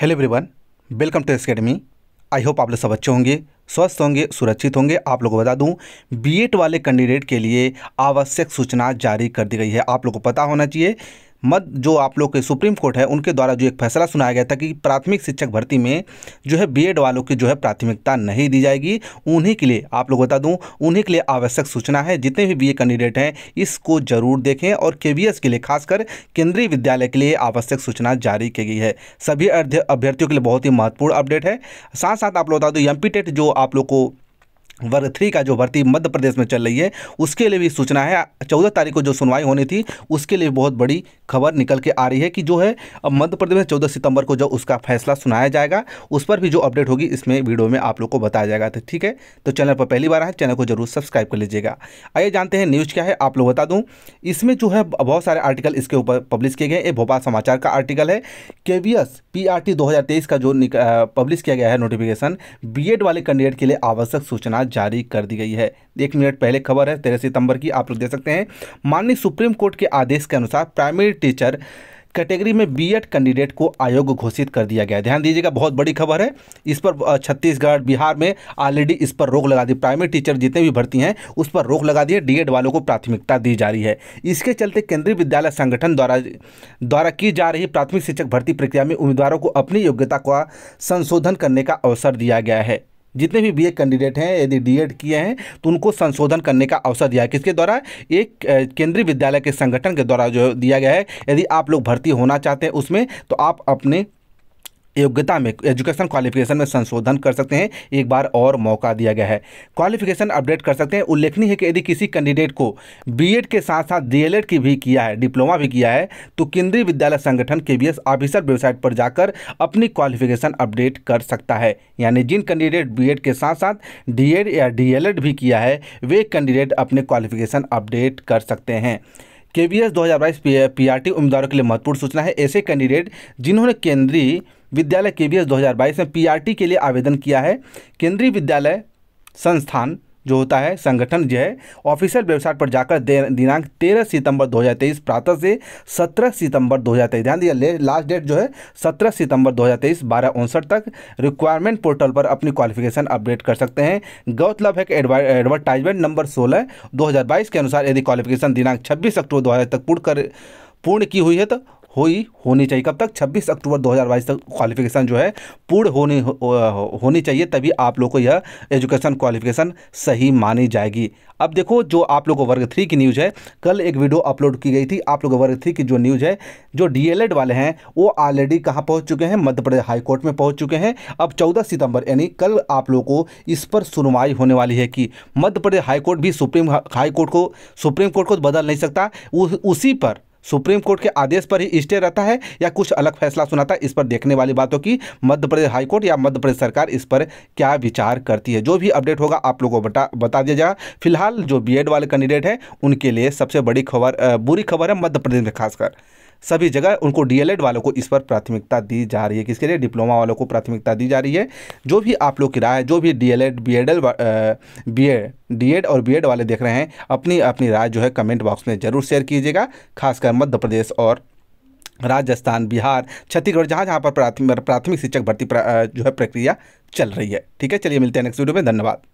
hello everyone welcome to academy I hope आप लोग सब अच्छे होंगे स्वस्थ होंगे सुरक्षित होंगे आप लोगों को बता दूं बीएड वाले कैंडिडेट के लिए आवश्यक सूचना जारी कर दी गई है आप लोगों को पता होना चाहिए मध्य जो आप लोग के सुप्रीम कोर्ट है उनके द्वारा जो एक फैसला सुनाया गया था कि प्राथमिक शिक्षक भर्ती में जो है बीएड वालों की जो है प्राथमिकता नहीं दी जाएगी उन्हीं के लिए आप लोग बता दूं उन्हीं के लिए आवश्यक सूचना है जितने भी बीए कैंडिडेट हैं इसको जरूर देखें और के के लिए खासकर केंद्रीय विद्यालय के लिए आवश्यक सूचना जारी की गई है सभी अभ्यर्थियों के लिए बहुत ही महत्वपूर्ण अपडेट है साथ साथ आप लोग बता दूँ एम जो आप लोग को वर्ग थ्री का जो भर्ती मध्य प्रदेश में चल रही है उसके लिए भी सूचना है चौदह तारीख को जो सुनवाई होनी थी उसके लिए बहुत बड़ी खबर निकल के आ रही है कि जो है अब मध्य प्रदेश में चौदह सितंबर को जो उसका फैसला सुनाया जाएगा उस पर भी जो अपडेट होगी इसमें वीडियो में आप लोग को बताया जाएगा तो ठीक है तो चैनल पर पहली बार है चैनल को जरूर सब्सक्राइब कर लीजिएगा आइए जानते हैं न्यूज़ क्या है आप लोग बता दूँ इसमें जो है बहुत सारे आर्टिकल इसके ऊपर पब्लिश किए गए ये भोपाल समाचार का आर्टिकल है K V S P R T दो हज़ार तेईस का जो पब्लिश किया गया है नोटिफिकेशन बी एड वाले कैंडिडेट के लिए आवश्यक सूचना जारी कर दी गई है एक मिनट पहले खबर है तेरह सितंबर की आप लोग देख सकते हैं माननीय सुप्रीम कोर्ट के आदेश के अनुसार प्राइमरी टीचर कैटेगरी में बीएड कैंडिडेट को आयोग घोषित कर दिया गया ध्यान दीजिएगा बहुत बड़ी खबर है इस पर छत्तीसगढ़ बिहार में ऑलरेडी इस पर रोक लगा दी प्राइमरी टीचर जितने भी भर्ती हैं उस पर रोक लगा दी है डीएड वालों को प्राथमिकता दी जा रही है इसके चलते केंद्रीय विद्यालय संगठन द्वारा द्वारा की जा रही प्राथमिक शिक्षक भर्ती प्रक्रिया में उम्मीदवारों को अपनी योग्यता का संशोधन करने का अवसर दिया गया है जितने भी बीए कैंडिडेट हैं यदि डीएड किए हैं तो उनको संशोधन करने का अवसर दिया है किसके द्वारा एक केंद्रीय विद्यालय के संगठन के द्वारा जो दिया गया है यदि आप लोग भर्ती होना चाहते हैं उसमें तो आप अपने योग्यता में एजुकेशन क्वालिफिकेशन में संशोधन कर सकते हैं एक बार और मौका दिया गया है क्वालिफिकेशन अपडेट कर सकते हैं उल्लेखनीय है कि यदि किसी कैंडिडेट को बीएड के साथ साथ डीएलएड की भी किया है डिप्लोमा भी किया है तो केंद्रीय विद्यालय संगठन के बी ऑफिसर वेबसाइट पर जाकर अपनी क्वालिफिकेशन अपडेट कर सकता है यानी जिन कैंडिडेट बी के साथ साथ डी या डी भी किया है वे कैंडिडेट अपने क्वालिफिकेशन अपडेट कर सकते हैं के बी एस दो हज़ार बाईस पी आर टी उम्मीदवारों के लिए महत्वपूर्ण सूचना है ऐसे कैंडिडेट जिन्होंने केंद्रीय विद्यालय के बी 2022 में पीआरटी के लिए आवेदन किया है केंद्रीय विद्यालय संस्थान जो होता है संगठन जो है ऑफिशियल वेबसाइट पर जाकर दिनांक 13 सितंबर 2023 प्रातः से 17 सितंबर 2023 ध्यान दिया लास्ट डेट जो है 17 सितंबर 2023 बारह उनसठ तक रिक्वायरमेंट पोर्टल पर अपनी क्वालिफिकेशन अपडेट कर सकते हैं गौतलब है कि एडवर्टाइजमेंट नंबर 16 2022 के अनुसार यदि क्वालिफिकेशन दिनांक छब्बीस अक्टूबर दो तक पूर्ण कर पूर्ण की हुई है तो हो ही होनी चाहिए कब तक 26 अक्टूबर 2022 तक क्वालिफिकेशन जो है पूर्ण होनी हो, होनी चाहिए तभी आप लोग को यह एजुकेशन क्वालिफिकेशन सही मानी जाएगी अब देखो जो आप लोगों को वर्ग थ्री की न्यूज़ है कल एक वीडियो अपलोड की गई थी आप लोगों वर्ग थ्री की जो न्यूज़ है जो डीएलएड वाले हैं वो ऑलरेडी कहाँ पहुँच चुके हैं मध्य प्रदेश हाईकोर्ट में पहुँच चुके हैं अब चौदह सितंबर यानी कल आप लोग को इस पर सुनवाई होने वाली है कि मध्य प्रदेश हाईकोर्ट भी सुप्रीम हाईकोर्ट को सुप्रीम कोर्ट को बदल नहीं सकता उसी पर सुप्रीम कोर्ट के आदेश पर ही स्टे रहता है या कुछ अलग फैसला सुनाता है इस पर देखने वाली बातों की मध्य प्रदेश हाईकोर्ट या मध्य प्रदेश सरकार इस पर क्या विचार करती है जो भी अपडेट होगा आप लोगों को बता बता दिया जाएगा फिलहाल जो बीएड वाले कैंडिडेट हैं उनके लिए सबसे बड़ी खबर बुरी खबर है मध्य प्रदेश में खासकर सभी जगह उनको डीएलएड वालों को इस पर प्राथमिकता दी जा रही है किसके लिए डिप्लोमा वालों को प्राथमिकता दी जा रही है जो भी आप लोग की राय जो भी डीएलएड बीएड बीएड डीएड और बीएड वाले देख रहे हैं अपनी अपनी राय जो है कमेंट बॉक्स में ज़रूर शेयर कीजिएगा खासकर मध्य प्रदेश और राजस्थान बिहार छत्तीसगढ़ जहाँ जहाँ पर प्राथमिक प्राथमिक शिक्षक भर्ती जो है प्रक्रिया चल रही है ठीक है चलिए मिलते हैं नेक्स्ट वीडियो में धन्यवाद